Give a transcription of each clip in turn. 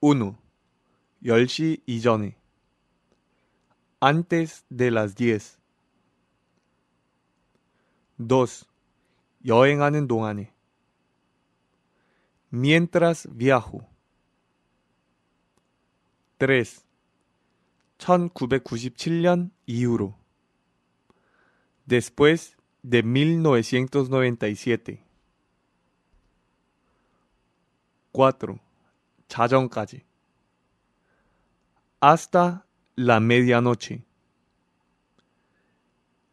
1. 10시 이전에 antes de las 10 2. 여행하는 동안에 mientras viajo 3. 1997년 이후로 después de 1997 4. 자정까지. Hasta la medianoche.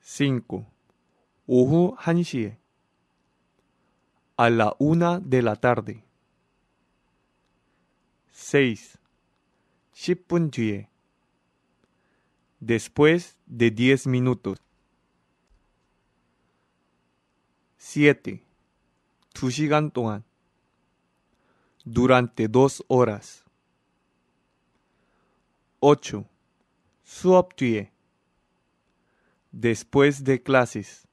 5. 오후 1시에. A la una de la tarde. 6. 10분 뒤에. Después de 10 minutos. 7. 2시간 동안 durante dos horas. 8. Suoptie. Después de clases.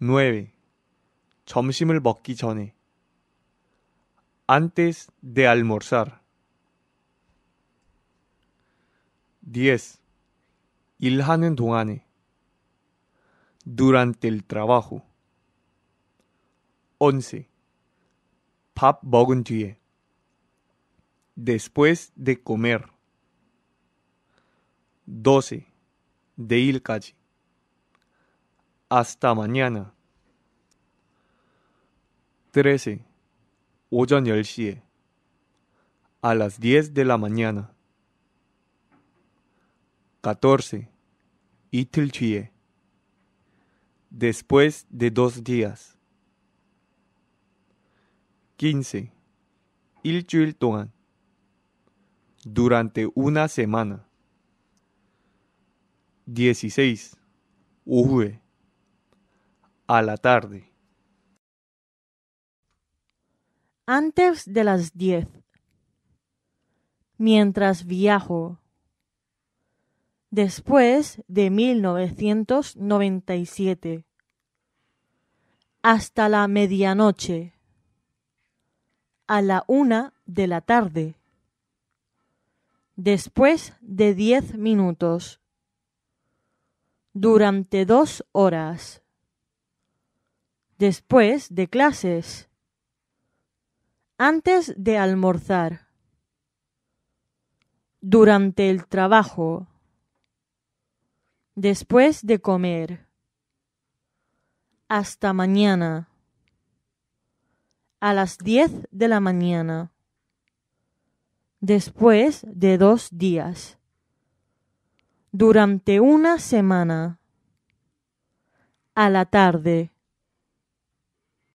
9. 점심을 먹기 전에. Antes de almorzar. 10. 일하는 동안에. Durante el trabajo. 11. Pap 뒤에 Después de comer. 12. De il Hasta mañana. 13. 오전 10시에. A las 10 de la mañana. 14. 이틀 뒤에. Después de dos días. 15. Il 동안. Durante una semana. 16. Uhue. A la tarde. Antes de las 10. Mientras viajo. Después de 1997. Hasta la medianoche a la una de la tarde. Después de diez minutos. Durante dos horas. Después de clases. Antes de almorzar. Durante el trabajo. Después de comer. Hasta mañana a las diez de la mañana, después de dos días, durante una semana, a la tarde.